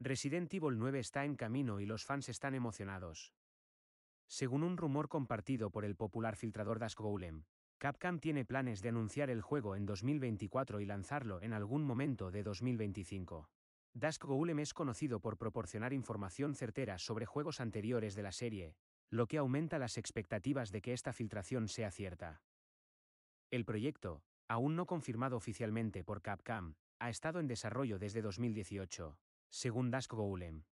Resident Evil 9 está en camino y los fans están emocionados. Según un rumor compartido por el popular filtrador Dask Golem, Capcom tiene planes de anunciar el juego en 2024 y lanzarlo en algún momento de 2025. Dask Golem es conocido por proporcionar información certera sobre juegos anteriores de la serie, lo que aumenta las expectativas de que esta filtración sea cierta. El proyecto, aún no confirmado oficialmente por Capcom, ha estado en desarrollo desde 2018, según Dusk Golem.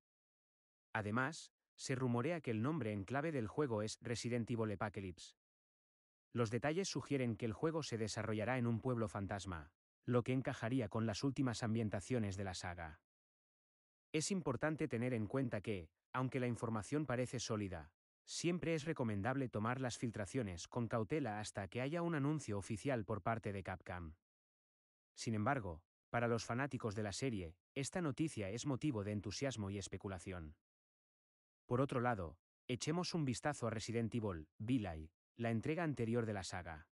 Además, se rumorea que el nombre en clave del juego es Resident Evil Apocalypse. Los detalles sugieren que el juego se desarrollará en un pueblo fantasma, lo que encajaría con las últimas ambientaciones de la saga. Es importante tener en cuenta que, aunque la información parece sólida, siempre es recomendable tomar las filtraciones con cautela hasta que haya un anuncio oficial por parte de Capcom. Sin embargo, para los fanáticos de la serie, esta noticia es motivo de entusiasmo y especulación. Por otro lado, echemos un vistazo a Resident Evil, Village, la entrega anterior de la saga.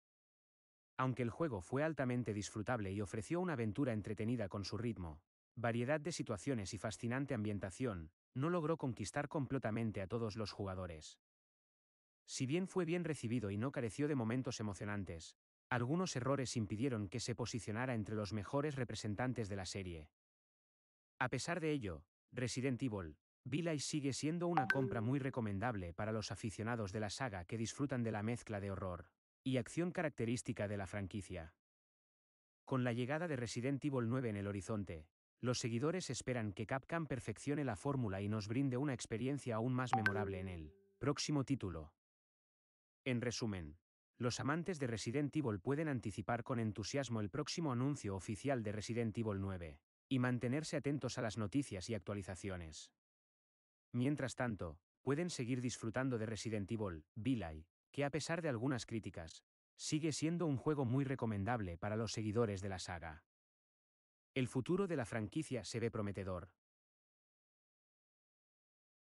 Aunque el juego fue altamente disfrutable y ofreció una aventura entretenida con su ritmo, variedad de situaciones y fascinante ambientación, no logró conquistar completamente a todos los jugadores. Si bien fue bien recibido y no careció de momentos emocionantes, algunos errores impidieron que se posicionara entre los mejores representantes de la serie. A pesar de ello, Resident Evil, Village sigue siendo una compra muy recomendable para los aficionados de la saga que disfrutan de la mezcla de horror y acción característica de la franquicia. Con la llegada de Resident Evil 9 en el horizonte, los seguidores esperan que Capcom perfeccione la fórmula y nos brinde una experiencia aún más memorable en el próximo título. En resumen, los amantes de Resident Evil pueden anticipar con entusiasmo el próximo anuncio oficial de Resident Evil 9, y mantenerse atentos a las noticias y actualizaciones. Mientras tanto, pueden seguir disfrutando de Resident Evil, Village, que a pesar de algunas críticas, sigue siendo un juego muy recomendable para los seguidores de la saga. El futuro de la franquicia se ve prometedor,